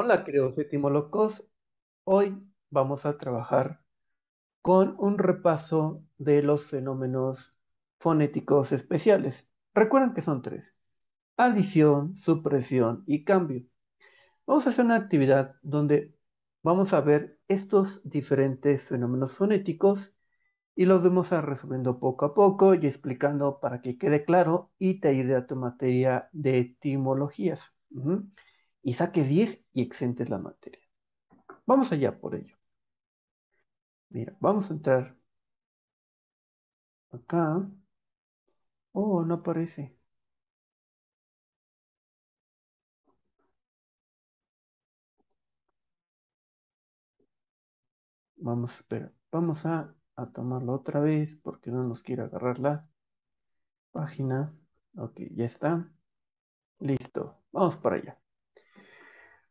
Hola queridos etimólogos, hoy vamos a trabajar con un repaso de los fenómenos fonéticos especiales. Recuerden que son tres, adición, supresión y cambio. Vamos a hacer una actividad donde vamos a ver estos diferentes fenómenos fonéticos y los vamos a resumiendo poco a poco y explicando para que quede claro y te ayude a tu materia de etimologías y saques 10 y exentes la materia. Vamos allá por ello. Mira, vamos a entrar acá. Oh, no aparece. Vamos, espera, vamos a, a tomarlo otra vez porque no nos quiere agarrar la página. Ok, ya está. Listo, vamos para allá.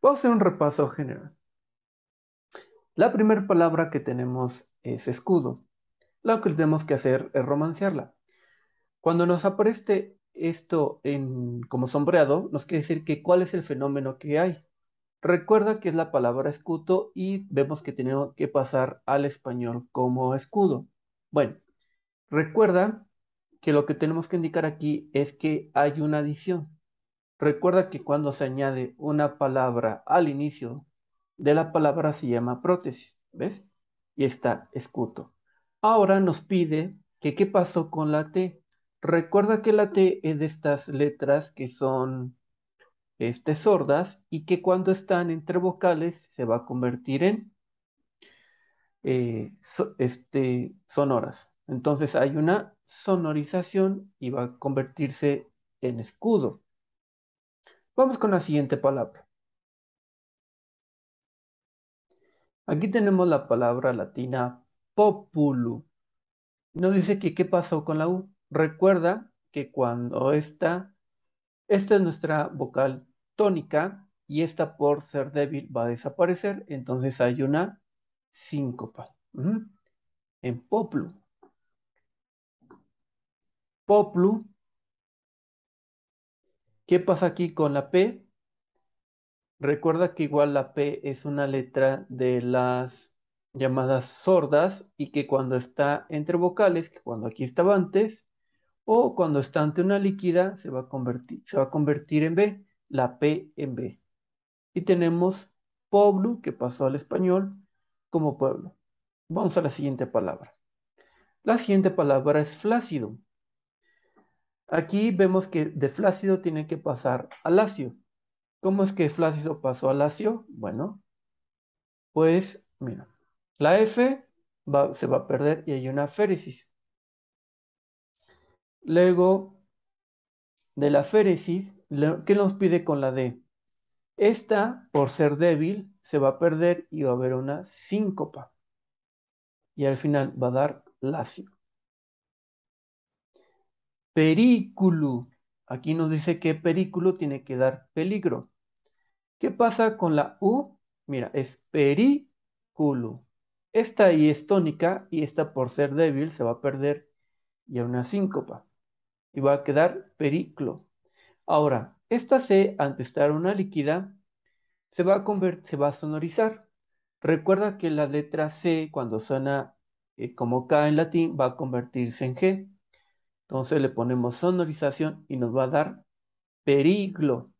Vamos a hacer un repaso general. La primera palabra que tenemos es escudo. Lo que tenemos que hacer es romanciarla. Cuando nos aparece esto en, como sombreado, nos quiere decir que cuál es el fenómeno que hay. Recuerda que es la palabra escudo y vemos que tenemos que pasar al español como escudo. Bueno, recuerda que lo que tenemos que indicar aquí es que hay una adición. Recuerda que cuando se añade una palabra al inicio de la palabra se llama prótesis, ¿ves? Y está escuto. Ahora nos pide que qué pasó con la T. Recuerda que la T es de estas letras que son este, sordas y que cuando están entre vocales se va a convertir en eh, este, sonoras. Entonces hay una sonorización y va a convertirse en escudo. Vamos con la siguiente palabra. Aquí tenemos la palabra latina populu. Nos dice que qué pasó con la U. Recuerda que cuando esta, esta es nuestra vocal tónica y esta por ser débil va a desaparecer, entonces hay una síncopa. En poplu. Poplu ¿Qué pasa aquí con la P? Recuerda que igual la P es una letra de las llamadas sordas y que cuando está entre vocales, que cuando aquí estaba antes, o cuando está ante una líquida, se va a convertir, se va a convertir en B, la P en B. Y tenemos pueblo que pasó al español, como pueblo. Vamos a la siguiente palabra. La siguiente palabra es flácido. Aquí vemos que de Flácido tiene que pasar a Lacio. ¿Cómo es que Flácido pasó a Lacio? Bueno, pues, mira, la F se va a perder y hay una féresis. Luego, de la féresis, ¿qué nos pide con la D? Esta, por ser débil, se va a perder y va a haber una síncopa. Y al final va a dar lacio. Perículo, Aquí nos dice que perículo tiene que dar peligro. ¿Qué pasa con la U? Mira, es periculo. Esta I es tónica y esta por ser débil se va a perder y a una síncopa. Y va a quedar periclo. Ahora, esta C, ante estar una líquida, se va a, se va a sonorizar. Recuerda que la letra C, cuando suena eh, como K en latín, va a convertirse en G. Entonces le ponemos sonorización y nos va a dar periglo.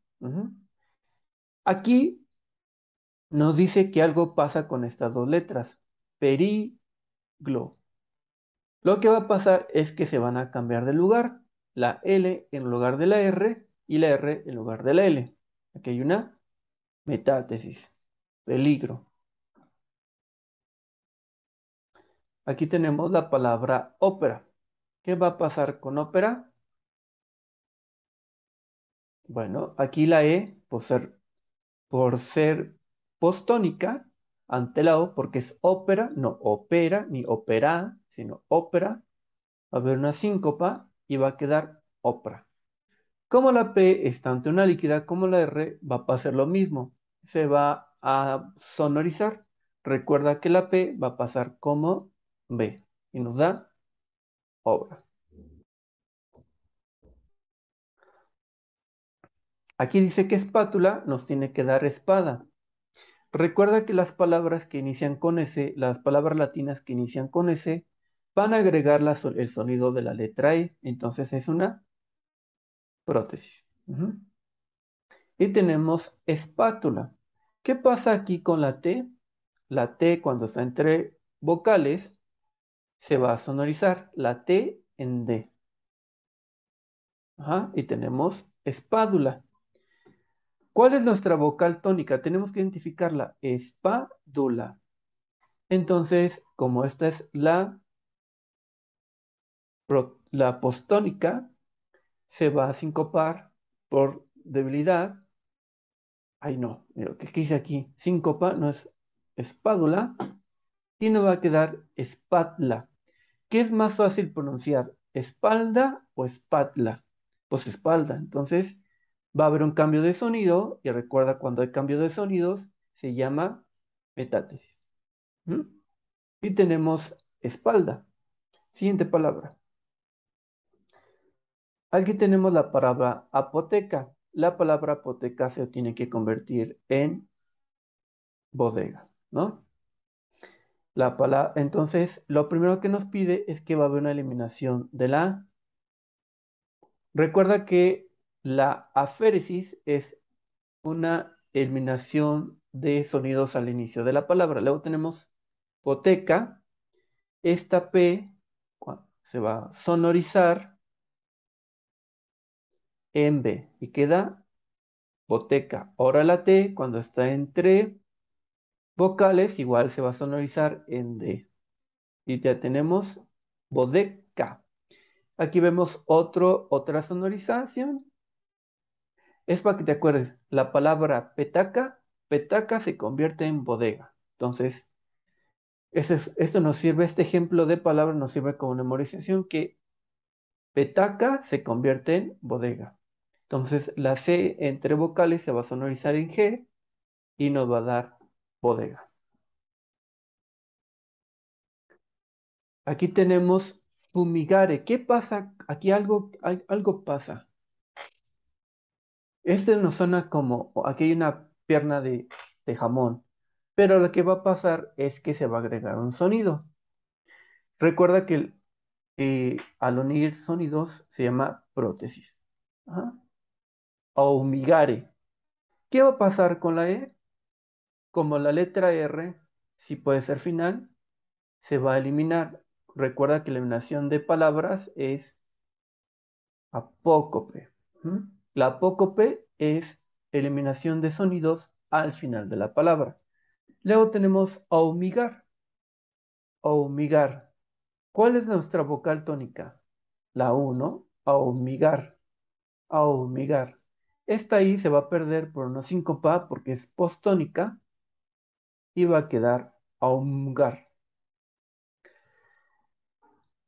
Aquí nos dice que algo pasa con estas dos letras. Periglo. Lo que va a pasar es que se van a cambiar de lugar. La L en lugar de la R y la R en lugar de la L. Aquí hay una metátesis. Peligro. Aquí tenemos la palabra ópera. ¿Qué va a pasar con ópera? Bueno, aquí la E, por ser, postónica, ante la O, porque es ópera, no opera, ni opera, sino ópera, va a haber una síncopa y va a quedar ópera. Como la P está ante una líquida, como la R, va a pasar lo mismo. Se va a sonorizar. Recuerda que la P va a pasar como B y nos da obra. Aquí dice que espátula nos tiene que dar espada. Recuerda que las palabras que inician con S, las palabras latinas que inician con S, van a agregar el sonido de la letra E. Entonces es una prótesis. Y tenemos espátula. ¿Qué pasa aquí con la T? La T cuando está entre vocales se va a sonorizar la T en D. y tenemos espádula. ¿Cuál es nuestra vocal tónica? Tenemos que identificarla. Espádula. Entonces, como esta es la, la postónica, se va a sincopar por debilidad. Ay, no, lo que quise aquí, Sincopa no es espádula, y nos va a quedar espatla. ¿Qué es más fácil pronunciar? ¿Espalda o espatla? Pues espalda. Entonces va a haber un cambio de sonido y recuerda cuando hay cambio de sonidos se llama metátesis. ¿Mm? Y tenemos espalda. Siguiente palabra. Aquí tenemos la palabra apoteca. La palabra apoteca se tiene que convertir en bodega, ¿no? La palabra, entonces, lo primero que nos pide es que va a haber una eliminación de la Recuerda que la aféresis es una eliminación de sonidos al inicio de la palabra. Luego tenemos poteca. Esta P se va a sonorizar en B y queda boteca. Ahora la T cuando está entre Vocales igual se va a sonorizar en D. Y ya tenemos bodega. Aquí vemos otro, otra sonorización. Es para que te acuerdes, la palabra petaca, petaca se convierte en bodega. Entonces, esto, nos sirve, este ejemplo de palabra nos sirve como memorización que petaca se convierte en bodega. Entonces, la C entre vocales se va a sonorizar en G y nos va a dar bodega. Aquí tenemos humigare, ¿Qué pasa? Aquí algo, algo pasa. Este nos suena como, aquí hay una pierna de, jamón, pero lo que va a pasar es que se va a agregar un sonido. Recuerda que eh, al unir sonidos se llama prótesis. ¿Ah? O ¿Qué va a pasar con la E? como la letra R, si puede ser final, se va a eliminar. Recuerda que la eliminación de palabras es apócope. La apócope es eliminación de sonidos al final de la palabra. Luego tenemos aumigar. Aumigar. ¿Cuál es nuestra vocal tónica? La 1, aumigar. Aumigar. Esta I se va a perder por una síncopa porque es postónica va a quedar Aumgar.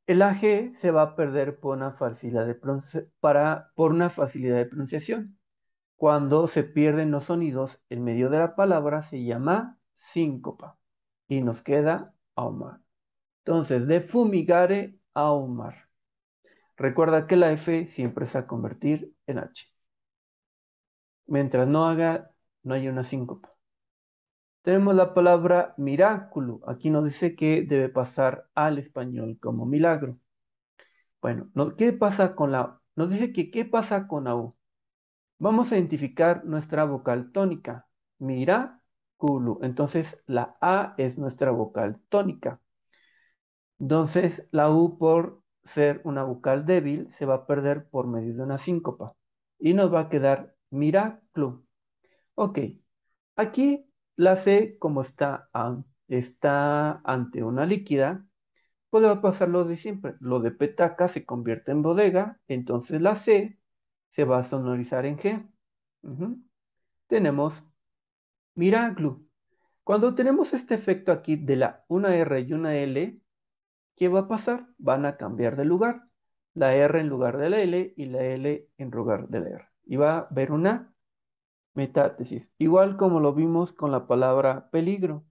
El AG se va a perder por una facilidad de, pronunciación. Cuando se pierden los sonidos en medio de la palabra se llama síncopa y nos queda aumar. Entonces, de fumigare a Recuerda que la F siempre se va a convertir en H. Mientras no haga, no hay una síncopa. Tenemos la palabra miraculo. Aquí nos dice que debe pasar al español como milagro. Bueno, ¿qué pasa con la Nos dice que ¿qué pasa con la U? Vamos a identificar nuestra vocal tónica. Miraculo. Entonces, la A es nuestra vocal tónica. Entonces, la U por ser una vocal débil se va a perder por medio de una síncopa. Y nos va a quedar miraculo. Ok. Aquí la C, como está, está ante una líquida, puede pasar lo de siempre. Lo de petaca se convierte en bodega, entonces la C se va a sonorizar en G. Tenemos miraglu. Cuando tenemos este efecto aquí de la una R y una L, ¿qué va a pasar? Van a cambiar de lugar. La R en lugar de la L y la L en lugar de la R. Y va a haber una metátesis, igual como lo vimos con la palabra peligro,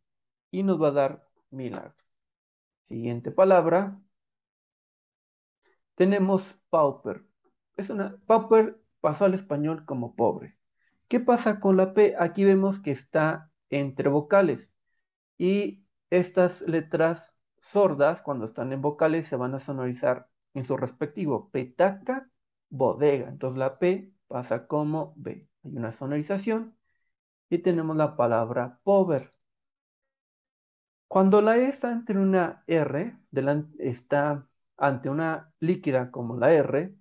y nos va a dar milagro. Siguiente palabra. Tenemos pauper. Es una, pauper pasó al español como pobre. ¿Qué pasa con la P? Aquí vemos que está entre vocales y estas letras sordas, cuando están en vocales, se van a sonorizar en su respectivo petaca, bodega. Entonces la P pasa como B. Hay una sonorización y tenemos la palabra pover. Cuando la E está entre una R, está ante una líquida como la R,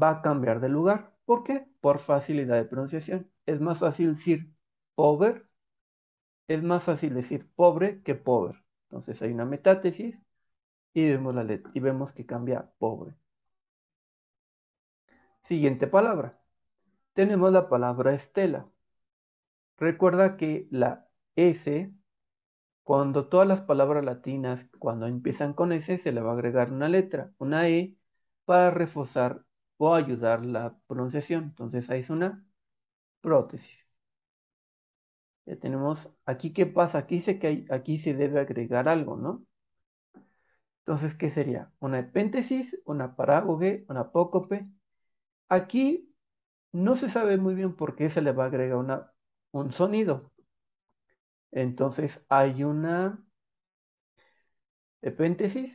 va a cambiar de lugar. ¿Por qué? Por facilidad de pronunciación. Es más fácil decir pover, es más fácil decir pobre que pover. Entonces hay una metátesis y vemos, la y vemos que cambia pobre. Siguiente palabra tenemos la palabra estela. Recuerda que la S, cuando todas las palabras latinas, cuando empiezan con S, se le va a agregar una letra, una E, para reforzar o ayudar la pronunciación. Entonces ahí es una prótesis. Ya tenemos, aquí qué pasa, aquí dice que aquí se debe agregar algo, ¿no? Entonces, ¿qué sería? Una epéntesis, una parágoge, una apócope. Aquí no se sabe muy bien por qué se le va a agregar una, un sonido. Entonces hay una epéntesis.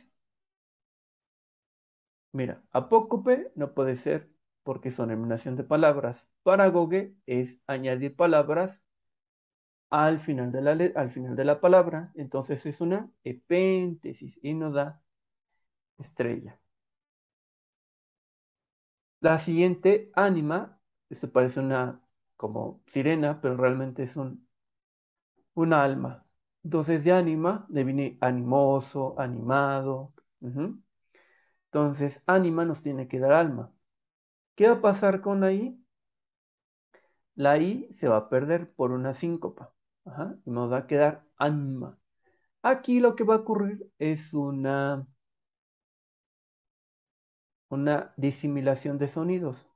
Mira, apócope no puede ser porque son eliminación de palabras. Paragoge es añadir palabras al final de la, al final de la palabra. Entonces es una epéntesis y no da estrella. La siguiente, ánima, esto parece una como sirena, pero realmente es un, un alma. Entonces de ánima de viene animoso, animado. Entonces ánima nos tiene que dar alma. ¿Qué va a pasar con la I? La I se va a perder por una síncopa. y nos va a quedar alma. Aquí lo que va a ocurrir es una, una disimilación de sonidos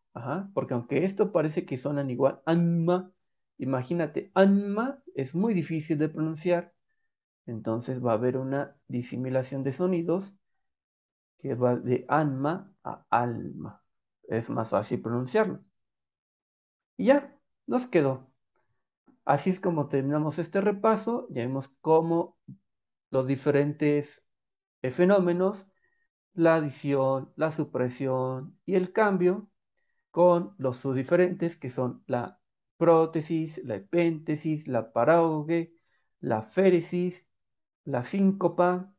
porque aunque esto parece que sonan igual, anma, imagínate, anma es muy difícil de pronunciar, entonces va a haber una disimilación de sonidos que va de anma a alma. Es más fácil pronunciarlo. Y ya, nos quedó. Así es como terminamos este repaso, ya vemos cómo los diferentes eh, fenómenos, la adición, la supresión y el cambio, con los subdiferentes que son la prótesis, la epéntesis, la parágoge, la féresis, la síncopa,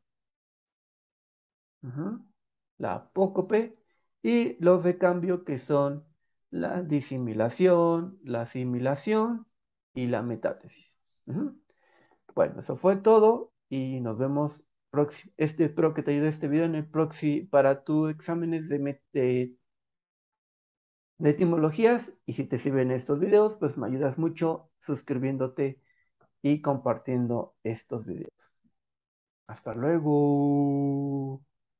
la apócope y los de cambio que son la disimilación, la asimilación y la metátesis. Bueno, eso fue todo y nos vemos próximo. Este, espero que te ayude este video en el proxy para tus exámenes de, de de etimologías y si te sirven estos videos, pues me ayudas mucho suscribiéndote y compartiendo estos videos. Hasta luego.